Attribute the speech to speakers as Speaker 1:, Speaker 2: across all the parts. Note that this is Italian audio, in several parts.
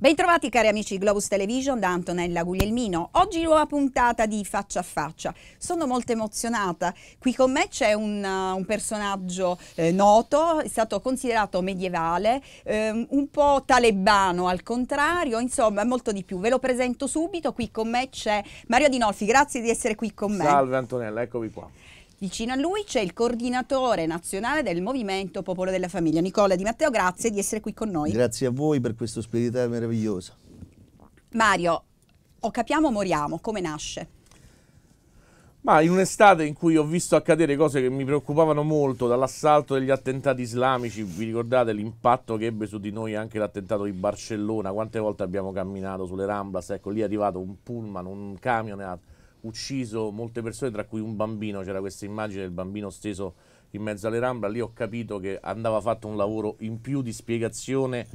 Speaker 1: Bentrovati cari amici di Globus Television da Antonella Guglielmino. Oggi nuova puntata di Faccia a Faccia. Sono molto emozionata. Qui con me c'è un, uh, un personaggio eh, noto, è stato considerato medievale, eh, un po' talebano al contrario, insomma molto di più. Ve lo presento subito. Qui con me c'è Mario Adinolfi. Grazie di essere qui con me. Salve
Speaker 2: Antonella, eccovi qua.
Speaker 1: Vicino a lui c'è il coordinatore nazionale del Movimento Popolo della Famiglia, Nicola Di Matteo, grazie di essere qui con noi.
Speaker 2: Grazie a voi per questo ospitalità meravigliosa.
Speaker 1: Mario, o capiamo o moriamo, come nasce?
Speaker 3: Ma in un'estate in cui ho visto accadere cose che mi preoccupavano molto, dall'assalto degli attentati islamici, vi ricordate l'impatto che ebbe su di noi anche l'attentato di Barcellona, quante volte abbiamo camminato sulle Ramblas, ecco lì è arrivato un pullman, un camion ucciso molte persone, tra cui un bambino, c'era questa immagine del bambino steso in mezzo alle rambla, lì ho capito che andava fatto un lavoro in più di spiegazione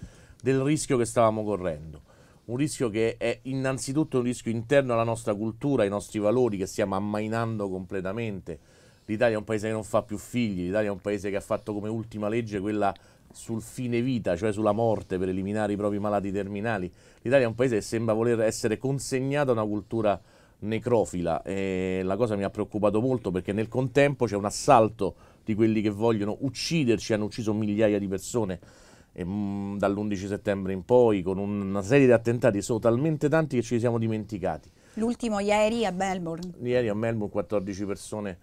Speaker 3: del rischio che stavamo correndo. Un rischio che è innanzitutto un rischio interno alla nostra cultura, ai nostri valori che stiamo ammainando completamente. L'Italia è un paese che non fa più figli, l'Italia è un paese che ha fatto come ultima legge quella sul fine vita, cioè sulla morte per eliminare i propri malati terminali. L'Italia è un paese che sembra voler essere consegnato a una cultura necrofila e la cosa mi ha preoccupato molto perché nel contempo c'è un assalto di quelli che vogliono ucciderci, hanno ucciso migliaia di persone mm, dall'11 settembre in poi con una serie di attentati, sono talmente tanti che ci siamo dimenticati.
Speaker 1: L'ultimo ieri a Melbourne.
Speaker 3: Ieri a Melbourne 14 persone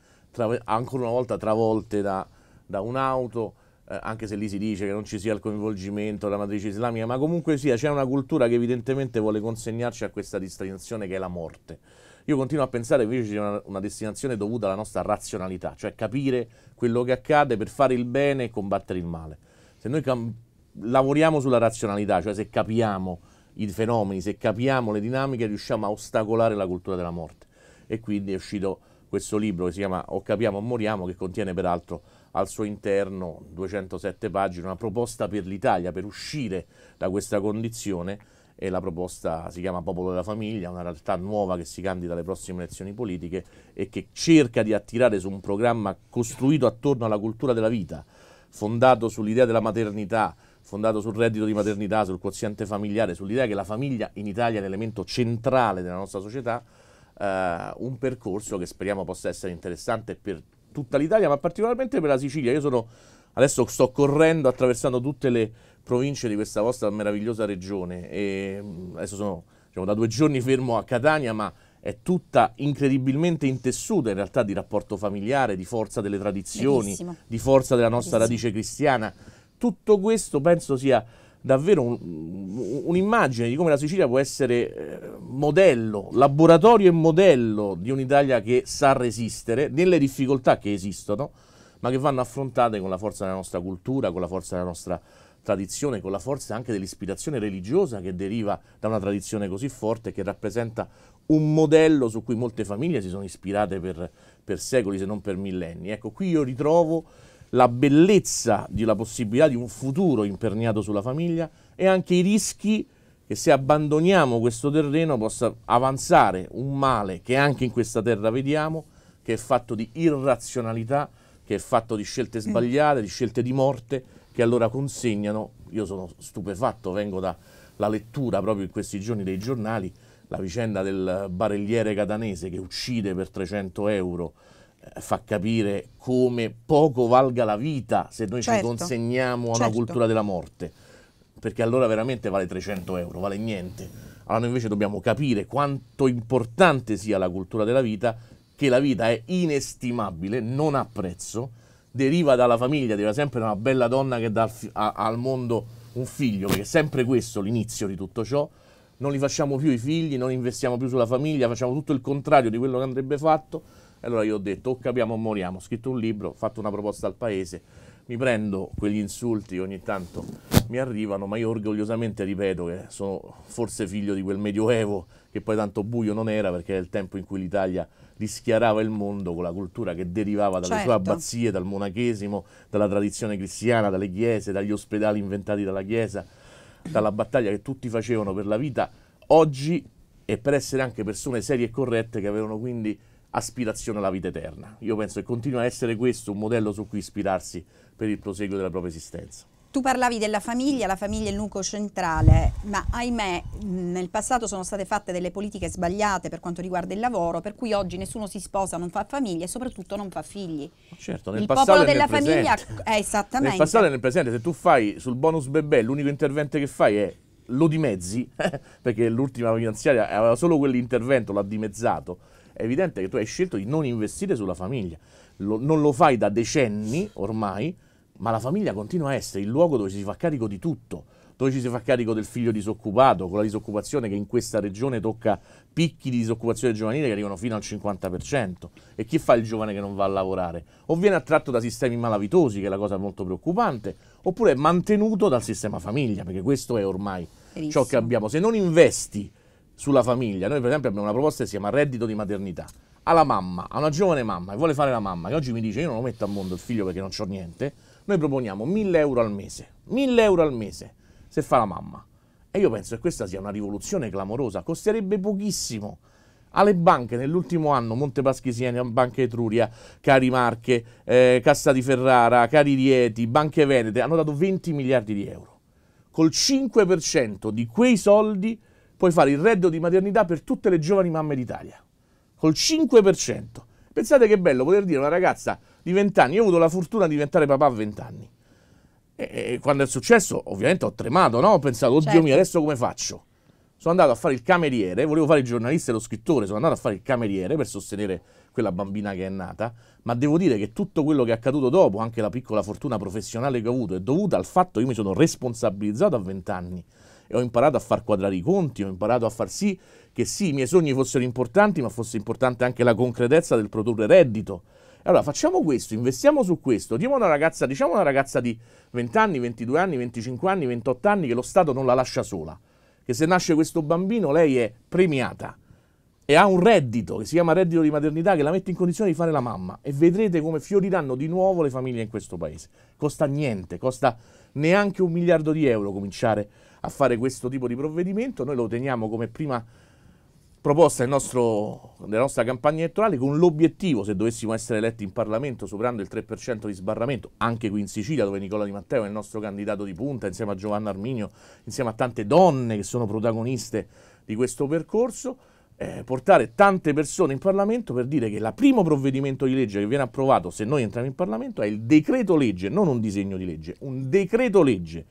Speaker 3: ancora una volta travolte da, da un'auto eh, anche se lì si dice che non ci sia il coinvolgimento della matrice islamica, ma comunque sia, c'è una cultura che evidentemente vuole consegnarci a questa destinazione che è la morte. Io continuo a pensare invece sia una, una destinazione dovuta alla nostra razionalità, cioè capire quello che accade per fare il bene e combattere il male. Se noi lavoriamo sulla razionalità, cioè se capiamo i fenomeni, se capiamo le dinamiche, riusciamo a ostacolare la cultura della morte. E quindi è uscito questo libro che si chiama O capiamo o moriamo, che contiene peraltro al suo interno 207 pagine, una proposta per l'Italia per uscire da questa condizione e la proposta si chiama Popolo della Famiglia, una realtà nuova che si candida alle prossime elezioni politiche e che cerca di attirare su un programma costruito attorno alla cultura della vita, fondato sull'idea della maternità, fondato sul reddito di maternità, sul quoziente familiare, sull'idea che la famiglia in Italia è l'elemento centrale della nostra società, eh, un percorso che speriamo possa essere interessante per tutta l'Italia, ma particolarmente per la Sicilia. Io sono adesso sto correndo attraversando tutte le province di questa vostra meravigliosa regione e adesso sono diciamo, da due giorni fermo a Catania, ma è tutta incredibilmente intessuta in realtà di rapporto familiare, di forza delle tradizioni, Bellissimo. di forza della nostra Bellissimo. radice cristiana. Tutto questo penso sia davvero un, un'immagine di come la Sicilia può essere eh, modello, laboratorio e modello di un'Italia che sa resistere nelle difficoltà che esistono, ma che vanno affrontate con la forza della nostra cultura, con la forza della nostra tradizione, con la forza anche dell'ispirazione religiosa che deriva da una tradizione così forte che rappresenta un modello su cui molte famiglie si sono ispirate per, per secoli, se non per millenni. Ecco, qui io ritrovo la bellezza della possibilità di un futuro imperniato sulla famiglia e anche i rischi che se abbandoniamo questo terreno possa avanzare un male che anche in questa terra vediamo, che è fatto di irrazionalità, che è fatto di scelte mm. sbagliate, di scelte di morte, che allora consegnano, io sono stupefatto, vengo dalla lettura proprio in questi giorni dei giornali, la vicenda del barelliere catanese che uccide per 300 euro fa capire come poco valga la vita se noi certo, ci consegniamo a una certo. cultura della morte, perché allora veramente vale 300 euro, vale niente. Allora noi invece dobbiamo capire quanto importante sia la cultura della vita, che la vita è inestimabile, non ha prezzo, deriva dalla famiglia, deriva sempre da una bella donna che dà al mondo un figlio, perché è sempre questo l'inizio di tutto ciò. Non li facciamo più i figli, non investiamo più sulla famiglia, facciamo tutto il contrario di quello che andrebbe fatto allora io ho detto o capiamo o moriamo, ho scritto un libro, ho fatto una proposta al paese, mi prendo quegli insulti ogni tanto mi arrivano, ma io orgogliosamente ripeto che sono forse figlio di quel medioevo che poi tanto buio non era perché era il tempo in cui l'Italia rischiarava il mondo con la cultura che derivava dalle certo. sue abbazie, dal monachesimo, dalla tradizione cristiana, dalle chiese, dagli ospedali inventati dalla Chiesa, dalla battaglia che tutti facevano per la vita oggi e per essere anche persone serie e corrette che avevano quindi aspirazione alla vita eterna. Io penso che continua a essere questo un modello su cui ispirarsi per il proseguo
Speaker 1: della propria esistenza. Tu parlavi della famiglia, la famiglia è il nucleo centrale, ma ahimè nel passato sono state fatte delle politiche sbagliate per quanto riguarda il lavoro, per cui oggi nessuno si sposa, non fa famiglia e soprattutto non fa figli.
Speaker 3: Certo, nel il popolo della famiglia
Speaker 1: è esattamente. Nel passato
Speaker 3: e nel presente, se tu fai sul bonus bebè, l'unico intervento che fai è lo dimezzi, perché l'ultima finanziaria aveva solo quell'intervento, l'ha dimezzato è evidente che tu hai scelto di non investire sulla famiglia. Lo, non lo fai da decenni ormai, ma la famiglia continua a essere il luogo dove si fa carico di tutto, dove ci si fa carico del figlio disoccupato, con la disoccupazione che in questa regione tocca picchi di disoccupazione giovanile che arrivano fino al 50%. E chi fa il giovane che non va a lavorare? O viene attratto da sistemi malavitosi, che è la cosa molto preoccupante, oppure è mantenuto dal sistema famiglia, perché questo è ormai Verissimo. ciò che abbiamo. Se non investi sulla famiglia. Noi per esempio abbiamo una proposta che si chiama reddito di maternità. Alla mamma, a una giovane mamma che vuole fare la mamma, che oggi mi dice io non lo metto a mondo il figlio perché non ho niente, noi proponiamo 1000 euro al mese, 1000 euro al mese se fa la mamma. E io penso che questa sia una rivoluzione clamorosa, costerebbe pochissimo. Alle banche nell'ultimo anno, Monte Paschisiani, Banca Etruria, Cari Marche, eh, Cassa di Ferrara, Cari Rieti, Banche Venete, hanno dato 20 miliardi di euro. Col 5% di quei soldi puoi fare il reddito di maternità per tutte le giovani mamme d'Italia, col 5%. Pensate che bello poter dire a una ragazza di 20 anni, io ho avuto la fortuna di diventare papà a 20 anni. E, e quando è successo, ovviamente ho tremato, no? Ho pensato, oddio certo. mio, adesso come faccio? Sono andato a fare il cameriere, volevo fare il giornalista e lo scrittore, sono andato a fare il cameriere per sostenere quella bambina che è nata, ma devo dire che tutto quello che è accaduto dopo, anche la piccola fortuna professionale che ho avuto, è dovuta al fatto che io mi sono responsabilizzato a 20 anni e ho imparato a far quadrare i conti, ho imparato a far sì che sì, i miei sogni fossero importanti, ma fosse importante anche la concretezza del produrre reddito. Allora facciamo questo, investiamo su questo, diamo una ragazza, diciamo una ragazza di 20 anni, 22 anni, 25 anni, 28 anni che lo Stato non la lascia sola, che se nasce questo bambino lei è premiata e ha un reddito che si chiama reddito di maternità che la mette in condizione di fare la mamma e vedrete come fioriranno di nuovo le famiglie in questo paese. Costa niente, costa neanche un miliardo di euro cominciare a a fare questo tipo di provvedimento, noi lo teniamo come prima proposta della nostra campagna elettorale con l'obiettivo, se dovessimo essere eletti in Parlamento superando il 3% di sbarramento, anche qui in Sicilia dove Nicola Di Matteo è il nostro candidato di punta, insieme a Giovanna Arminio, insieme a tante donne che sono protagoniste di questo percorso, eh, portare tante persone in Parlamento per dire che il primo provvedimento di legge che viene approvato se noi entriamo in Parlamento è il decreto legge, non un disegno di legge, un decreto legge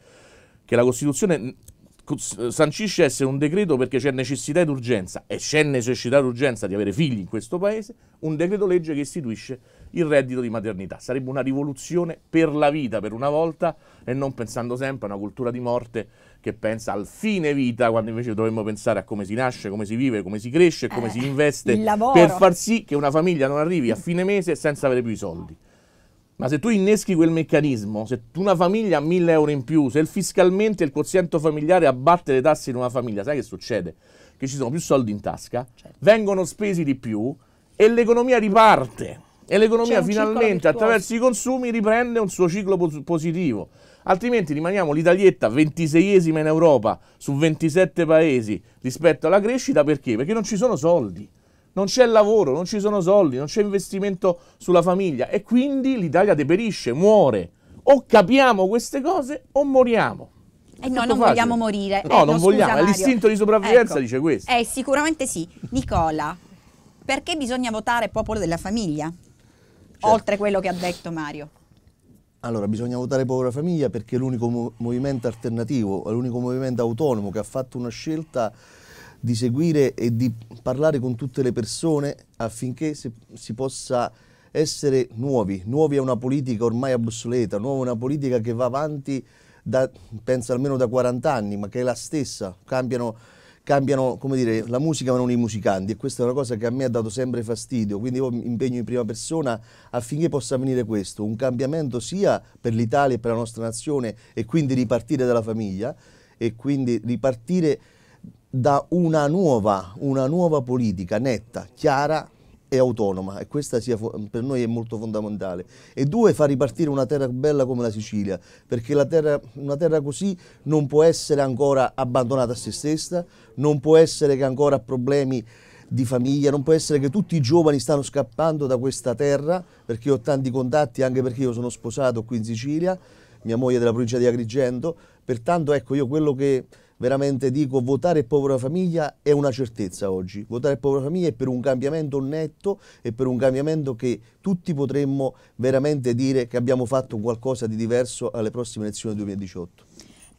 Speaker 3: che la Costituzione mm, sancisce essere un decreto perché c'è necessità ed urgenza, e c'è necessità ed urgenza di avere figli in questo paese, un decreto legge che istituisce il reddito di maternità. Sarebbe una rivoluzione per la vita, per una volta, e non pensando sempre a una cultura di morte che pensa al fine vita, quando invece dovremmo pensare a come si nasce, come si vive, come si cresce, come eh, si investe, per far sì che una famiglia non arrivi a fine mese senza avere più i soldi. Ma se tu inneschi quel meccanismo, se una famiglia ha 1000 euro in più, se il fiscalmente il quoziente familiare abbatte le tasse in una famiglia, sai che succede? Che ci sono più soldi in tasca, certo. vengono spesi di più e l'economia riparte. E l'economia finalmente attraverso i consumi riprende un suo ciclo positivo. Altrimenti rimaniamo l'Italietta 26esima in Europa su 27 paesi rispetto alla crescita perché? Perché non ci sono soldi non c'è lavoro, non ci sono soldi, non c'è investimento sulla famiglia e quindi l'Italia deperisce, muore. O capiamo queste cose o moriamo.
Speaker 1: E eh no, non facile. vogliamo morire. No, eh, non no, vogliamo. Scusa, L'istinto di sopravvivenza ecco. dice questo. Eh, sicuramente sì. Nicola, perché bisogna votare popolo della famiglia? Certo. Oltre quello che ha detto Mario.
Speaker 2: Allora, bisogna votare popolo della famiglia perché è l'unico mo- movimento alternativo, è l'unico movimento autonomo che ha fatto una scelta di seguire e di parlare con tutte le persone affinché si possa essere nuovi. Nuovi a una politica ormai obsoleta, nuova a una politica che va avanti da, penso almeno da 40 anni, ma che è la stessa. Cambiano, cambiano dire, la musica ma non i musicanti e questa è una cosa che a me ha dato sempre fastidio, quindi io mi impegno in prima persona affinché possa avvenire questo, un cambiamento sia per l'Italia e per la nostra nazione e quindi ripartire dalla famiglia e quindi ripartire da una nuova, una nuova politica netta, chiara e autonoma e questa sia, per noi è molto fondamentale e due fa ripartire una terra bella come la Sicilia perché la terra, una terra così non può essere ancora abbandonata a se stessa non può essere che ancora ha problemi di famiglia, non può essere che tutti i giovani stanno scappando da questa terra perché ho tanti contatti anche perché io sono sposato qui in Sicilia mia moglie è della provincia di Agrigento pertanto ecco io quello che veramente dico votare povera famiglia è una certezza oggi, votare povera famiglia è per un cambiamento netto e per un cambiamento che tutti potremmo veramente dire che abbiamo fatto qualcosa di diverso alle prossime elezioni 2018.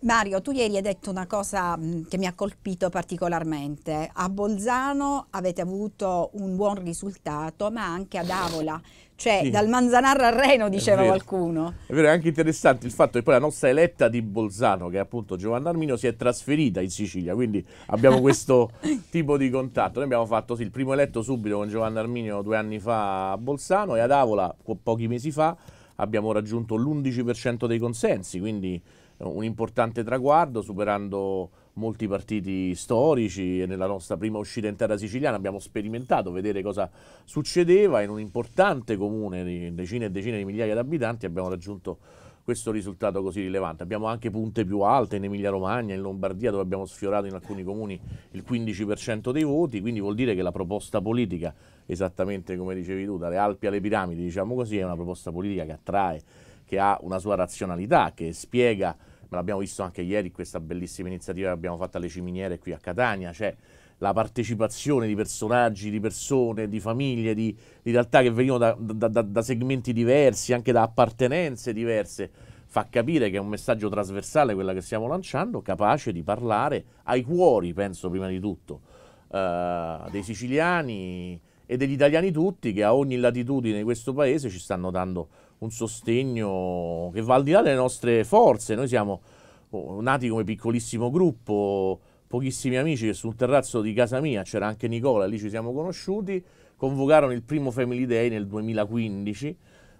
Speaker 1: Mario, tu ieri hai detto una cosa mm, che mi ha colpito particolarmente. A Bolzano avete avuto un buon risultato, ma anche ad Avola, cioè sì. dal Manzanarra al Reno, diceva è qualcuno.
Speaker 3: È vero, è anche interessante il fatto che poi la nostra eletta di Bolzano, che è appunto Giovanna Armino, si è trasferita in Sicilia, quindi abbiamo questo tipo di contatto. Noi abbiamo fatto sì, il primo eletto subito con Giovanna Armino due anni fa a Bolzano e ad Avola po pochi mesi fa abbiamo raggiunto l'11% dei consensi, quindi un importante traguardo superando molti partiti storici e nella nostra prima uscita in terra siciliana abbiamo sperimentato vedere cosa succedeva in un importante comune di decine e decine di migliaia di abitanti abbiamo raggiunto questo risultato così rilevante. Abbiamo anche punte più alte in Emilia Romagna, in Lombardia dove abbiamo sfiorato in alcuni comuni il 15% dei voti, quindi vuol dire che la proposta politica, esattamente come dicevi tu, dalle Alpi alle piramidi, diciamo così, è una proposta politica che attrae, che ha una sua razionalità, che spiega ma l'abbiamo visto anche ieri questa bellissima iniziativa che abbiamo fatto alle ciminiere qui a Catania, cioè la partecipazione di personaggi, di persone, di famiglie, di, di realtà che venivano da, da, da, segmenti diversi, anche da appartenenze diverse, fa capire che è un messaggio trasversale quello che stiamo lanciando, capace di parlare ai cuori, penso prima di tutto, eh, dei siciliani e degli italiani tutti che a ogni latitudine di questo paese ci stanno dando un sostegno che va al di là delle nostre forze. Noi siamo oh, nati come piccolissimo gruppo, pochissimi amici che sul terrazzo di casa mia, c'era anche Nicola, lì ci siamo conosciuti, convocarono il primo Family Day nel 2015,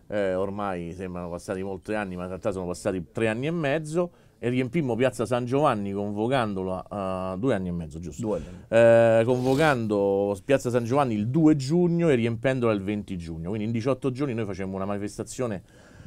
Speaker 3: eh, ormai sembrano passati molti anni, ma in realtà sono passati tre anni e mezzo, e riempimmo Piazza San Giovanni convocandolo a uh, due anni e mezzo, giusto? Eh, convocando Piazza San Giovanni il 2 giugno e riempendola il 20 giugno. Quindi in 18 giorni noi facemmo una manifestazione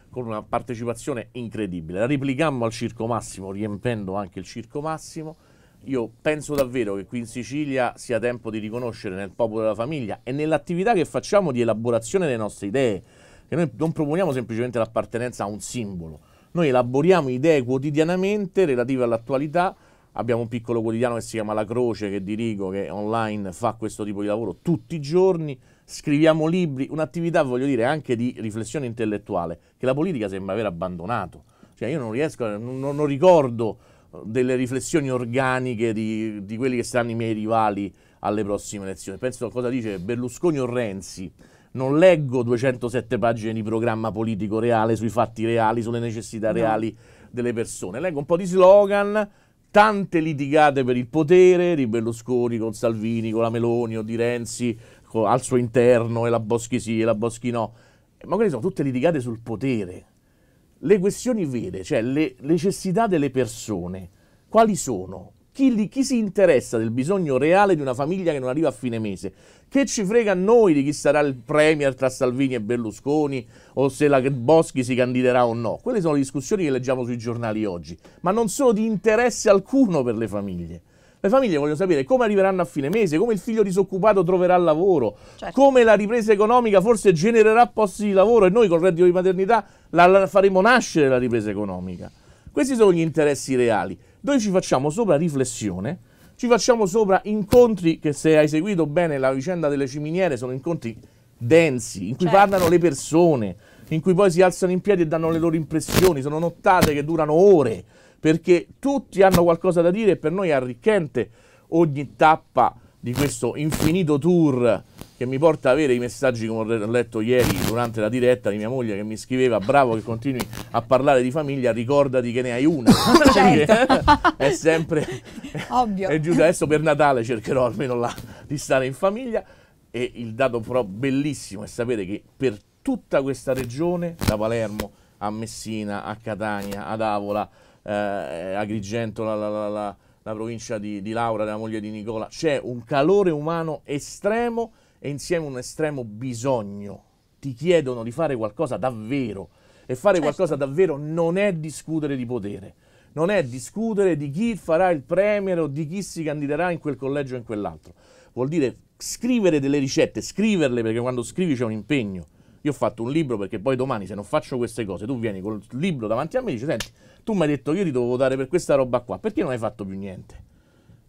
Speaker 3: con una partecipazione incredibile. La replicammo al Circo Massimo, riempendo anche il Circo Massimo. Io penso davvero che qui in Sicilia sia tempo di riconoscere nel popolo della famiglia e nell'attività che facciamo di elaborazione delle nostre idee, che noi non proponiamo semplicemente l'appartenenza a un simbolo, noi elaboriamo idee quotidianamente relative all'attualità, abbiamo un piccolo quotidiano che si chiama La Croce che dirigo, che online fa questo tipo di lavoro tutti i giorni, scriviamo libri, un'attività voglio dire anche di riflessione intellettuale che la politica sembra aver abbandonato. Cioè io non riesco, non, non ricordo eh, delle riflessioni organiche di, di quelli che saranno i miei rivali alle prossime elezioni. Penso a cosa dice Berlusconi o Renzi non leggo 207 pagine di programma politico reale sui fatti reali, sulle necessità reali delle persone. Leggo un po' di slogan, tante litigate per il potere di Berlusconi con Salvini, con la Meloni o di Renzi con, al suo interno e la Boschi sì e la Boschi no. Eh, Ma quelle sono tutte litigate sul potere. Le questioni vere, cioè le necessità delle persone, quali sono? Chi, li, chi, si interessa del bisogno reale di una famiglia che non arriva a fine mese? Che ci frega a noi di chi sarà il premier tra Salvini e Berlusconi o se la Boschi si candiderà o no? Quelle sono le discussioni che leggiamo sui giornali oggi, ma non sono di interesse alcuno per le famiglie. Le famiglie vogliono sapere come arriveranno a fine mese, come il figlio disoccupato troverà lavoro, certo. come la ripresa economica forse genererà posti di lavoro e noi col reddito di maternità la, la faremo nascere la ripresa economica. Questi sono gli interessi reali. Noi ci facciamo sopra riflessione, ci facciamo sopra incontri che se hai seguito bene la vicenda delle ciminiere sono incontri densi, in cui certo. parlano le persone, in cui poi si alzano in piedi e danno le loro impressioni, sono nottate che durano ore, perché tutti hanno qualcosa da dire e per noi è arricchente ogni tappa di questo infinito tour che mi porta a avere i messaggi come ho letto ieri durante la diretta di mia moglie che mi scriveva bravo che continui a parlare di famiglia ricordati che ne hai una certo. Cioè, è sempre
Speaker 1: ovvio e
Speaker 3: giusto adesso per Natale cercherò almeno là di stare in famiglia e il dato però bellissimo è sapere che per tutta questa regione da Palermo a Messina a Catania ad Avola eh, Agrigento la, la, la, la provincia di, di Laura, della moglie di Nicola, c'è un calore umano estremo e insieme un estremo bisogno. Ti chiedono di fare qualcosa davvero e fare certo. qualcosa davvero non è discutere di potere, non è discutere di chi farà il premier o di chi si candiderà in quel collegio o in quell'altro. Vuol dire scrivere delle ricette, scriverle perché quando scrivi c'è un impegno. Io ho fatto un libro perché poi domani se non faccio queste cose tu vieni col libro davanti a me e dici senti tu mi hai detto che io ti devo votare per questa roba qua, perché non hai fatto più niente?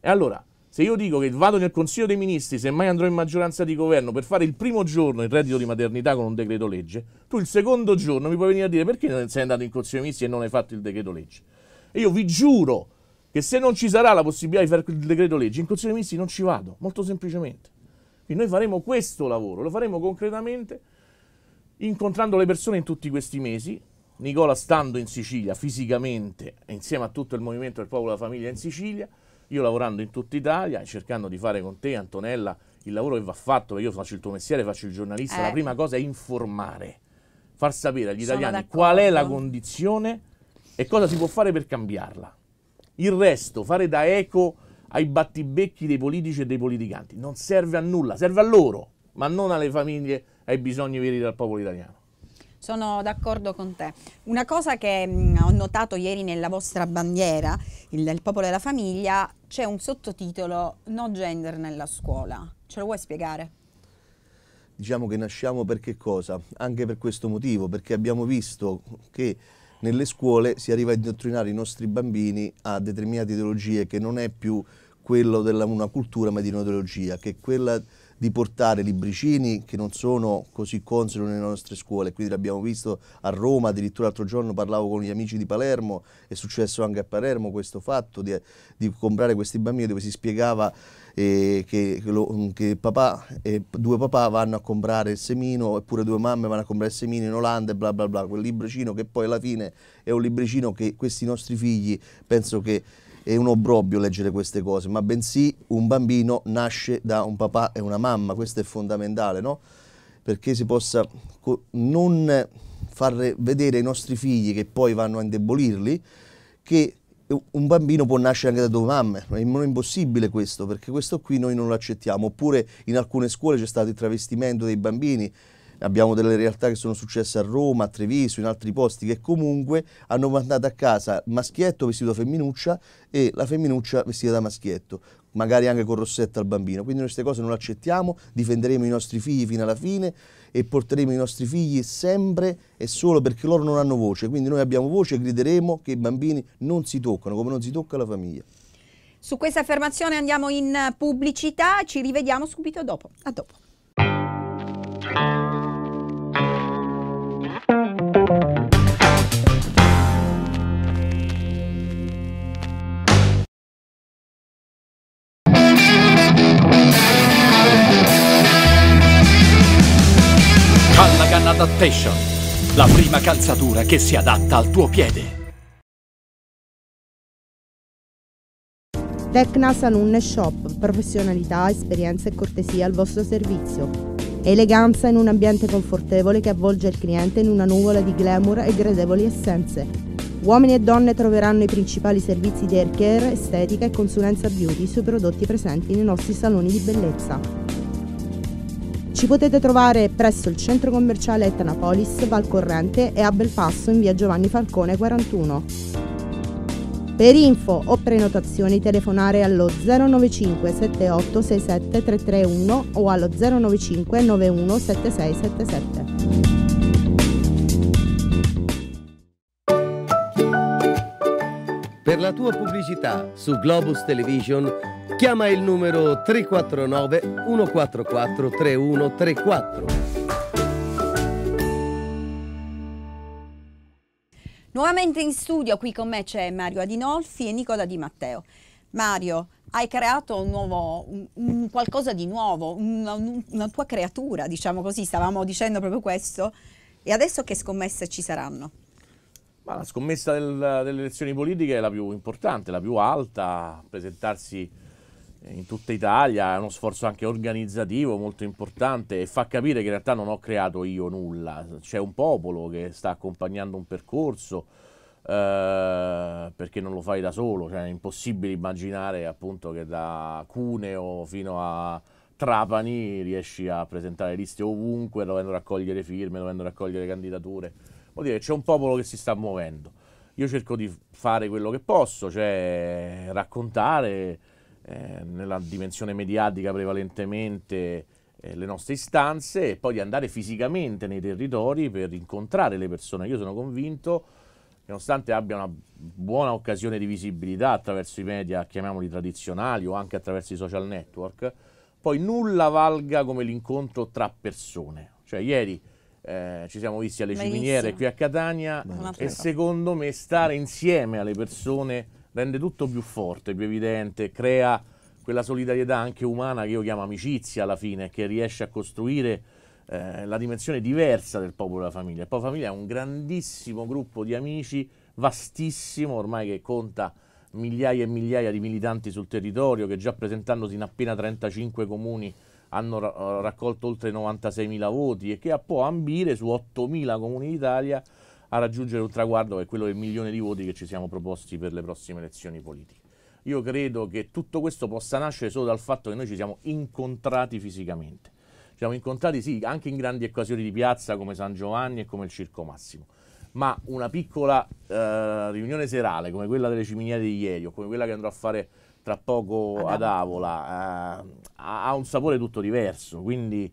Speaker 3: E allora se io dico che vado nel Consiglio dei Ministri, semmai andrò in maggioranza di governo, per fare il primo giorno il reddito di maternità con un decreto legge, tu il secondo giorno mi puoi venire a dire perché non sei andato in Consiglio dei Ministri e non hai fatto il decreto legge. E io vi giuro che se non ci sarà la possibilità di fare il decreto legge, in Consiglio dei Ministri non ci vado, molto semplicemente. Quindi noi faremo questo lavoro, lo faremo concretamente incontrando le persone in tutti questi mesi, Nicola stando in Sicilia fisicamente insieme a tutto il movimento del popolo e della famiglia in Sicilia, io lavorando in tutta Italia e cercando di fare con te, Antonella, il lavoro che va fatto, perché io faccio il tuo mestiere, faccio il giornalista, eh. la prima cosa è informare, far sapere agli Sono italiani qual è la condizione e cosa si può fare per cambiarla. Il resto, fare da eco ai battibecchi dei politici e dei politicanti, non serve a nulla, serve a loro, ma non alle famiglie, ai bisogni veri del popolo italiano.
Speaker 1: Sono d'accordo con te. Una cosa che mh, mm, ho notato ieri nella vostra bandiera, il, del popolo e la famiglia, c'è un sottotitolo No gender nella scuola. Ce lo vuoi spiegare?
Speaker 2: Diciamo che nasciamo per che cosa? Anche per questo motivo, perché abbiamo visto che nelle scuole si arriva a indottrinare i nostri bambini a determinate ideologie che non è più quella di una cultura ma di un'ideologia, che è quella di portare libricini che non sono così consoli nelle nostre scuole, quindi l'abbiamo visto a Roma, addirittura l'altro giorno parlavo con gli amici di Palermo, è successo anche a Palermo questo fatto di, di comprare questi bambini dove si spiegava eh, che, che, lo, che papà, eh, due papà vanno a comprare il semino oppure due mamme vanno a comprare il semino in Olanda e bla bla bla, quel libricino che poi alla fine è un libricino che questi nostri figli penso che è un obbrobio leggere queste cose, ma bensì un bambino nasce da un papà e una mamma, questo è fondamentale, no? Perché si possa non far vedere ai nostri figli che poi vanno a indebolirli, che un bambino può nascere anche da due mamme, ma è impossibile questo, perché questo qui noi non lo accettiamo. Oppure in alcune scuole c'è stato il travestimento dei bambini, abbiamo delle realtà che sono successe a Roma, a Treviso, in altri posti, che comunque hanno mandato a casa maschietto vestito da femminuccia e la femminuccia vestita da maschietto magari anche con rossetta al bambino. Quindi noi queste cose non le accettiamo, difenderemo i nostri figli fino alla fine e porteremo i nostri figli sempre e solo perché loro non hanno voce. Quindi noi abbiamo voce e grideremo che i bambini non si toccano, come non si tocca la famiglia.
Speaker 1: Su questa affermazione andiamo in pubblicità, ci rivediamo subito dopo. A dopo.
Speaker 2: Callaghan Adaptation, la prima calzatura che si adatta al tuo piede.
Speaker 1: Tecna Saloon Shop, professionalità, esperienza e cortesia al vostro servizio. Eleganza in un ambiente confortevole che avvolge il cliente in una nuvola di glamour e gradevoli essenze. Uomini e donne troveranno i principali servizi di haircare, estetica e consulenza beauty sui prodotti presenti nei nostri saloni di bellezza. Ci potete trovare presso il centro commerciale Etnapolis, Valcorrente e a Belpasso in via Giovanni Falcone 41. Per info o prenotazioni telefonare allo 095 78 67 331 o allo 095 91 76 77.
Speaker 2: Per la tua pubblicità su Globus Television chiama il numero 349 144 3134.
Speaker 1: Nuovamente in studio qui con me c'è Mario Adinolfi e Nicola Di Matteo. Mario, hai creato un nuovo, un, un qualcosa di nuovo, una, una, tua creatura, diciamo così, stavamo dicendo proprio questo. E adesso che scommesse ci saranno?
Speaker 3: Ma la scommessa del, delle elezioni politiche è la più importante, la più alta, presentarsi in tutta Italia, è uno sforzo anche organizzativo molto importante e fa capire che in realtà non ho creato io nulla, c'è un popolo che sta accompagnando un percorso eh, perché non lo fai da solo, cioè, è impossibile immaginare appunto che da Cuneo fino a Trapani riesci a presentare liste ovunque, dovendo raccogliere firme, dovendo raccogliere candidature, vuol dire che c'è un popolo che si sta muovendo. Io cerco di fare quello che posso, cioè raccontare eh, nella dimensione mediatica prevalentemente eh, le nostre istanze e poi di andare fisicamente nei territori per incontrare le persone. Io sono convinto che nonostante abbia una buona occasione di visibilità attraverso i media, chiamiamoli tradizionali o anche attraverso i social network, poi nulla valga come l'incontro tra persone. Cioè ieri eh, ci siamo visti alle Benissimo. ciminiere qui a Catania Beh. e secondo me stare insieme alle persone rende tutto più forte, più evidente, crea quella solidarietà anche umana che io chiamo amicizia alla fine, che riesce a costruire eh, la dimensione diversa del popolo della famiglia. Il popolo della famiglia è un grandissimo gruppo di amici, vastissimo ormai che conta migliaia e migliaia di militanti sul territorio, che già presentandosi in appena 35 comuni hanno raccolto oltre 96.000 voti e che può ambire su 8.000 comuni d'Italia a raggiungere un traguardo che è quello del milione di voti che ci siamo proposti per le prossime elezioni politiche. Io credo che tutto questo possa nascere solo dal fatto che noi ci siamo incontrati fisicamente. Ci siamo incontrati sì, anche in grandi occasioni di piazza come San Giovanni e come il Circo Massimo, ma una piccola eh, riunione serale come quella delle ciminiere di ieri o come quella che andrò a fare tra poco ad Avola eh, ha un sapore tutto diverso, quindi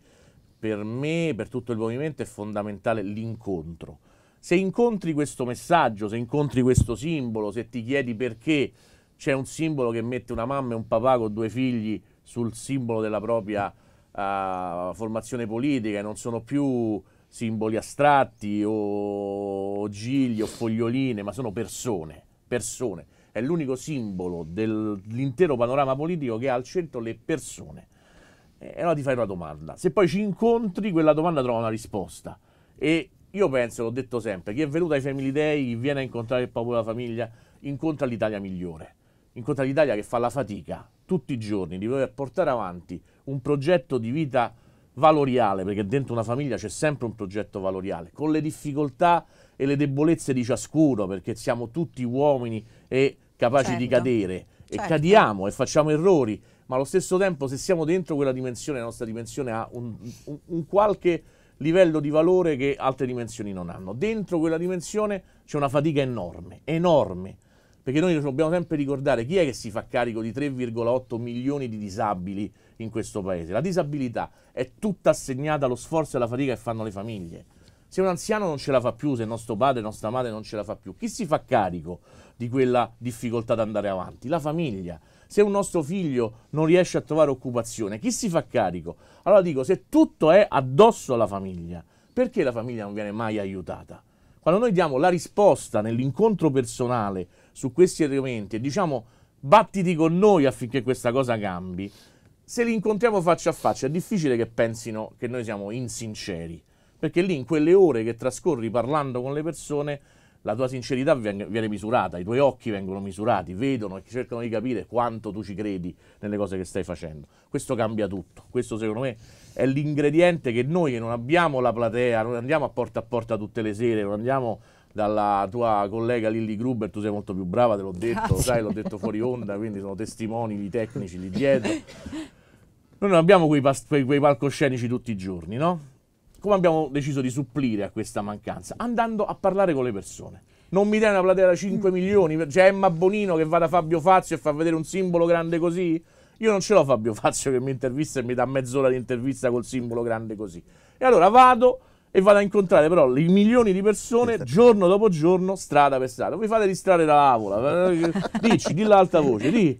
Speaker 3: per me, per tutto il movimento è fondamentale l'incontro se incontri questo messaggio, se incontri questo simbolo, se ti chiedi perché c'è un simbolo che mette una mamma e un papà con due figli sul simbolo della propria uh, formazione politica e non sono più simboli astratti o gigli o foglioline, ma sono persone, persone. È l'unico simbolo dell'intero panorama politico che ha al centro le persone. E eh, allora ti fai una domanda. Se poi ci incontri, quella domanda trova una risposta. E io penso, l'ho detto sempre, chi è venuto ai Family Day viene a incontrare il popolo della famiglia, incontra l'Italia migliore, incontra l'Italia che fa la fatica tutti i giorni di voler portare avanti un progetto di vita valoriale, perché dentro una famiglia c'è sempre un progetto valoriale, con le difficoltà e le debolezze di ciascuno, perché siamo tutti uomini e capaci certo. di cadere, certo. e cadiamo e facciamo errori, ma allo stesso tempo se siamo dentro quella dimensione, la nostra dimensione ha un, un, un qualche livello di valore che altre dimensioni non hanno. Dentro quella dimensione c'è una fatica enorme, enorme, perché noi dobbiamo sempre ricordare chi è che si fa carico di 3,8 milioni di disabili in questo paese. La disabilità è tutta assegnata allo sforzo e alla fatica che fanno le famiglie. Se un anziano non ce la fa più, se nostro padre, nostra madre non ce la fa più, chi si fa carico di quella difficoltà ad andare avanti? La famiglia se un nostro figlio non riesce a trovare occupazione, chi si fa carico? Allora dico, se tutto è addosso alla famiglia, perché la famiglia non viene mai aiutata? Quando noi diamo la risposta nell'incontro personale su questi argomenti e diciamo battiti con noi affinché questa cosa cambi, se li incontriamo faccia a faccia è difficile che pensino che noi siamo insinceri, perché lì in quelle ore che trascorri parlando con le persone la tua sincerità viene misurata, i tuoi occhi vengono misurati, vedono e cercano di capire quanto tu ci credi nelle cose che stai facendo. Questo cambia tutto. Questo secondo me è l'ingrediente che noi che non abbiamo la platea, non andiamo a porta a porta tutte le sere, non andiamo dalla tua collega Lilly Gruber, tu sei molto più brava, te l'ho detto, Grazie. sai, l'ho detto fuori onda, quindi sono testimoni di tecnici lì dietro. Noi non abbiamo quei, quei palcoscenici tutti i giorni, no? come abbiamo deciso di supplire a questa mancanza? Andando a parlare con le persone. Non mi dai una platea da 5 mm. milioni? C'è Emma Bonino che va da Fabio Fazio e fa vedere un simbolo grande così? Io non ce l'ho Fabio Fazio che mi intervista e mi dà mezz'ora di intervista col simbolo grande così. E allora vado e vado a incontrare però i milioni di persone giorno dopo giorno, strada per strada. Vi fate distrarre da lavola, eh? dici, dillo ad alta voce, di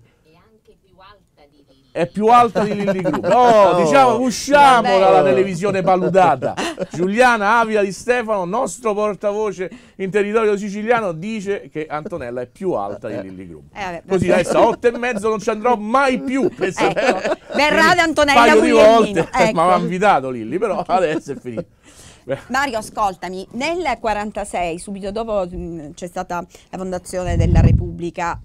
Speaker 3: è più alta di Lilli Group. No, oh, diciamo, usciamo dalla televisione paludata. Giuliana Avila di Stefano, nostro portavoce in territorio siciliano, dice che Antonella è più alta di eh. Lilli Group.
Speaker 1: Eh, vabbè, Così adesso a
Speaker 3: otto e mezzo non ci andrò mai più. Pensate, ecco.
Speaker 1: Verrà Antonella un paio di volte, ecco. ma mi ha ecco. invitato
Speaker 3: Lilli, però adesso è finito.
Speaker 1: Mario, ascoltami, nel 1946, subito dopo c'è stata la fondazione della Repubblica,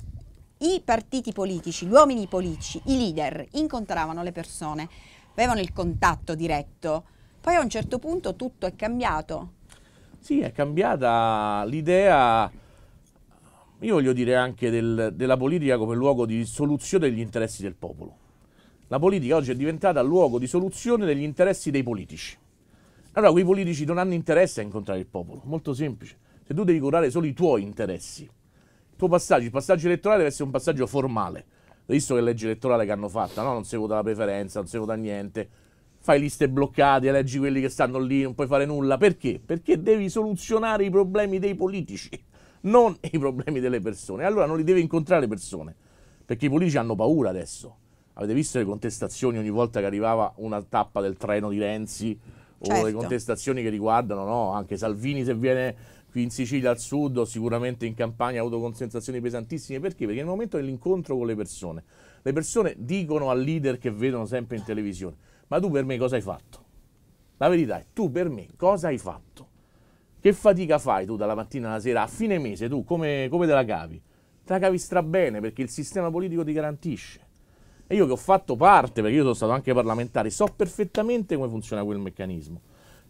Speaker 1: i partiti politici, gli uomini politici, i leader incontravano le persone, avevano il contatto diretto. Poi a un certo punto tutto è cambiato.
Speaker 3: Sì, è cambiata l'idea, io voglio dire anche del, della politica come luogo di soluzione degli interessi del popolo. La politica oggi è diventata luogo di soluzione degli interessi dei politici. Allora quei politici non hanno interesse a incontrare il popolo, molto semplice. Se tu devi curare solo i tuoi interessi, tuo passaggio, il passaggio elettorale deve essere un passaggio formale. Visto che legge elettorale che hanno fatta, no? Non si vota la preferenza, non si vota niente. Fai liste bloccate, eleggi quelli che stanno lì, non puoi fare nulla. Perché? Perché devi soluzionare i problemi dei politici, non i problemi delle persone. Allora non li devi incontrare le persone, perché i politici hanno paura adesso. Avete visto le contestazioni ogni volta che arrivava una tappa del treno di Renzi, o certo. le contestazioni che riguardano no? anche Salvini se viene qui in Sicilia al sud, sicuramente in Campania, ha avuto consensazioni pesantissime. Perché? Perché nel momento dell'incontro con le persone, le persone dicono al leader che vedono sempre in televisione, ma tu per me cosa hai fatto? La verità è, tu per me cosa hai fatto? Che fatica fai tu dalla mattina alla sera? A fine mese tu come, come te la cavi? Te la cavi strabene perché il sistema politico ti garantisce. E io che ho fatto parte, perché io sono stato anche parlamentare, so perfettamente come funziona quel meccanismo.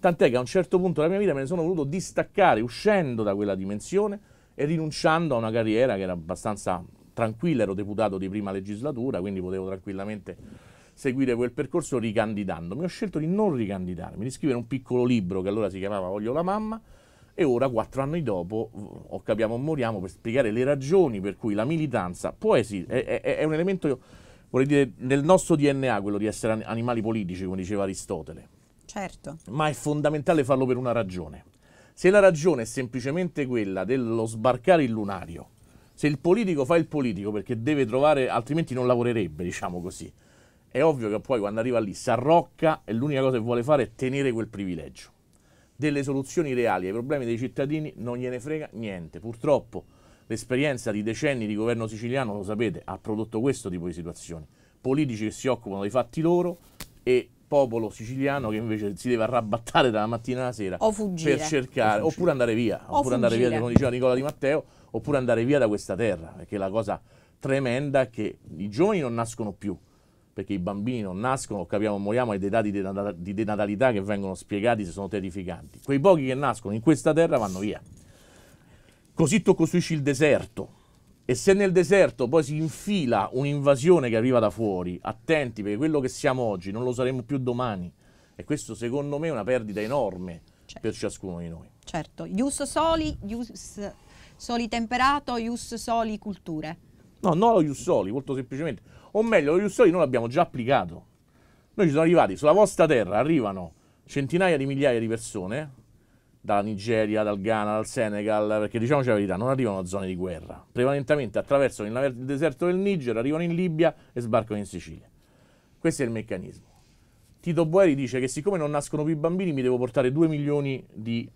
Speaker 3: Tant'è che a un certo punto della mia vita me ne sono voluto distaccare, uscendo da quella dimensione e rinunciando a una carriera che era abbastanza tranquilla, ero deputato di prima legislatura, quindi potevo tranquillamente seguire quel percorso ricandidandomi. Ho scelto di non ricandidarmi, di scrivere un piccolo libro che allora si chiamava Voglio la mamma e ora, quattro anni dopo, o capiamo o moriamo, per spiegare le ragioni per cui la militanza può esistere, è, è, è un elemento, vorrei dire, nel nostro DNA quello di essere animali politici, come diceva Aristotele. Certo. Ma è fondamentale farlo per una ragione. Se la ragione è semplicemente quella dello sbarcare il lunario, se il politico fa il politico perché deve trovare, altrimenti non lavorerebbe, diciamo così, è ovvio che poi quando arriva lì si arrocca e l'unica cosa che vuole fare è tenere quel privilegio. Delle soluzioni reali ai problemi dei cittadini non gliene frega niente. Purtroppo l'esperienza di decenni di governo siciliano, lo sapete, ha prodotto questo tipo di situazioni. Politici che si occupano dei fatti loro e popolo siciliano che invece si deve arrabbattare dalla mattina alla sera o fuggire. per cercare, o oppure andare via, o oppure fuggire. andare via, come diceva Nicola Di Matteo, oppure andare via da questa terra, perché la cosa tremenda è che i giovani non nascono più, perché i bambini non nascono, capiamo, moriamo e dei dati di denatalità che vengono spiegati se sono terrificanti. Quei pochi che nascono in questa terra vanno via. Così tu costruisci il deserto, e se nel deserto poi si infila un'invasione che arriva da fuori, attenti perché quello che siamo oggi non lo saremo più domani. E questo secondo me è una perdita enorme certo. per ciascuno di noi.
Speaker 1: Certo, ius soli, ius soli temperato, ius soli culture.
Speaker 3: No, no, lo ius soli, molto semplicemente. O meglio, lo ius soli noi l'abbiamo già applicato. Noi ci siamo arrivati, sulla vostra terra arrivano centinaia di migliaia di persone, dalla Nigeria, dal Ghana, dal Senegal, perché diciamoci la verità, non arrivano a zone di guerra. Prevalentemente attraversano il deserto del Niger, arrivano in Libia e sbarcano in Sicilia. Questo è il meccanismo. Tito Boeri dice che siccome non nascono più bambini mi devo portare 2 milioni di,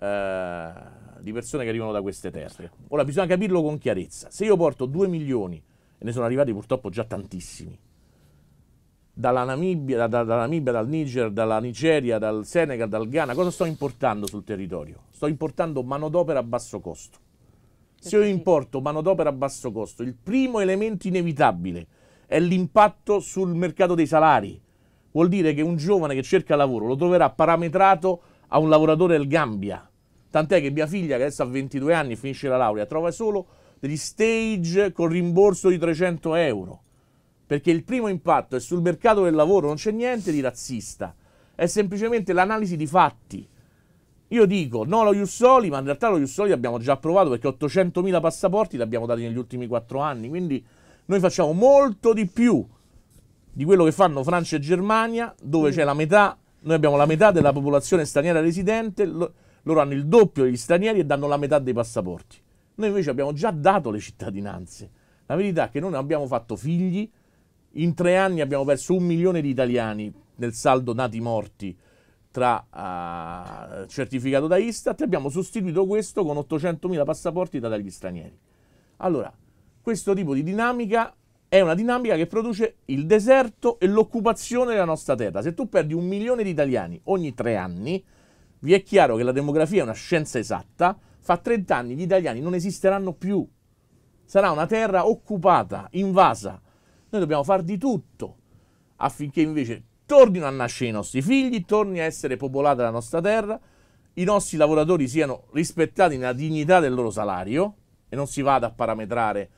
Speaker 3: eh, di persone che arrivano da queste terre. Ora bisogna capirlo con chiarezza. Se io porto 2 milioni, e ne sono arrivati purtroppo già tantissimi, dalla Namibia, da, dalla Namibia, dal Niger, dalla Nigeria, dal Senegal, dal Ghana, cosa sto importando sul territorio? Sto importando manodopera a basso costo. Se io importo manodopera a basso costo, il primo elemento inevitabile è l'impatto sul mercato dei salari. Vuol dire che un giovane che cerca lavoro lo troverà parametrato a un lavoratore del Gambia. Tant'è che mia figlia, che adesso ha 22 anni e finisce la laurea, trova solo degli stage con rimborso di 300 euro perché il primo impatto è sul mercato del lavoro, non c'è niente di razzista, è semplicemente l'analisi di fatti. Io dico no lo Jussoli, ma in realtà lo Jussoli abbiamo già approvato perché 800.000 passaporti li abbiamo dati negli ultimi 4 anni, quindi noi facciamo molto di più di quello che fanno Francia e Germania, dove mm. c'è la metà, noi abbiamo la metà della popolazione straniera residente, loro hanno il doppio degli stranieri e danno la metà dei passaporti. Noi invece abbiamo già dato le cittadinanze. La verità è che noi non abbiamo fatto figli, in tre anni abbiamo perso un milione di italiani nel saldo nati morti tra uh, certificato da Istat e abbiamo sostituito questo con 800.000 passaporti dati agli stranieri. Allora, questo tipo di dinamica è una dinamica che produce il deserto e l'occupazione della nostra terra. Se tu perdi un milione di italiani ogni tre anni, vi è chiaro che la demografia è una scienza esatta, fra 30 anni gli italiani non esisteranno più. Sarà una terra occupata, invasa, noi dobbiamo fare di tutto affinché invece tornino a nascere i nostri figli, torni a essere popolata la nostra terra, i nostri lavoratori siano rispettati nella dignità del loro salario e non si vada a parametrare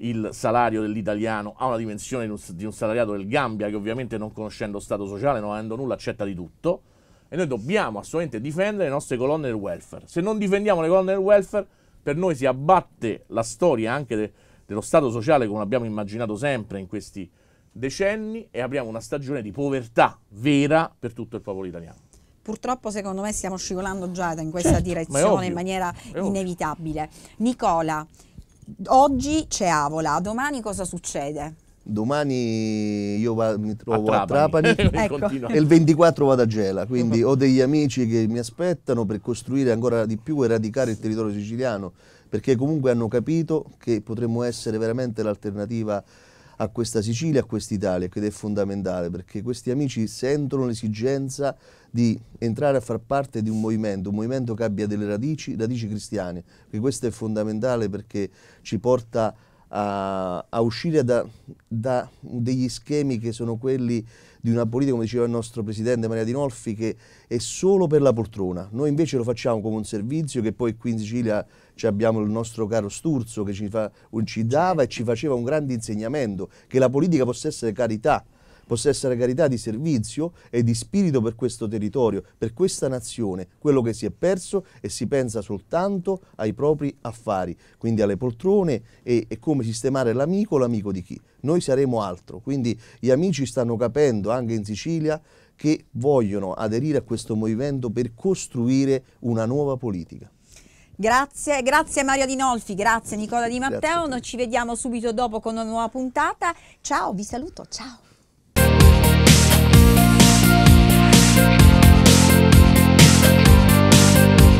Speaker 3: il salario dell'italiano a una dimensione di un, salariato del Gambia che ovviamente non conoscendo stato sociale, non avendo nulla, accetta di tutto e noi dobbiamo assolutamente difendere le nostre colonne del welfare. Se non difendiamo le colonne del welfare, per noi si abbatte la storia anche de, dello Stato sociale come abbiamo immaginato sempre in questi decenni e apriamo una stagione di povertà vera per tutto il popolo italiano
Speaker 1: purtroppo secondo me stiamo scivolando già in questa certo, direzione ovvio, in maniera inevitabile. Nicola, oggi c'è Avola, domani cosa succede?
Speaker 2: Domani io va, mi trovo a Trapani, a Trapani ecco. e il 24 vado a Gela, quindi ecco. ho degli amici che mi aspettano per costruire ancora di più e radicare il territorio siciliano perché comunque hanno capito che potremmo essere veramente l'alternativa a questa Sicilia, a quest'Italia, ed è fondamentale perché questi amici sentono l'esigenza di entrare a far parte di un movimento, un movimento che abbia delle radici, radici cristiane, perché questo è fondamentale perché ci porta a a, a uscire da, da, degli schemi che sono quelli di una politica, come diceva il nostro Presidente Maria Di Nolfi, che è solo per la poltrona. Noi invece lo facciamo come un servizio che poi qui in Sicilia abbiamo il nostro caro Sturzo che ci, fa, ci dava e ci faceva un grande insegnamento, che la politica possa essere carità, possa essere carità di servizio e di spirito per questo territorio, per questa nazione, quello che si è perso e si pensa soltanto ai propri affari, quindi alle poltrone e, e come sistemare l'amico o l'amico di chi. Noi saremo altro, quindi gli amici stanno capendo anche in Sicilia che vogliono aderire a questo movimento per costruire una nuova politica.
Speaker 1: Grazie, grazie Mario Adinolfi, grazie Nicola Di Matteo, noi ci vediamo subito dopo con una nuova puntata. Ciao, vi saluto, ciao. Oh,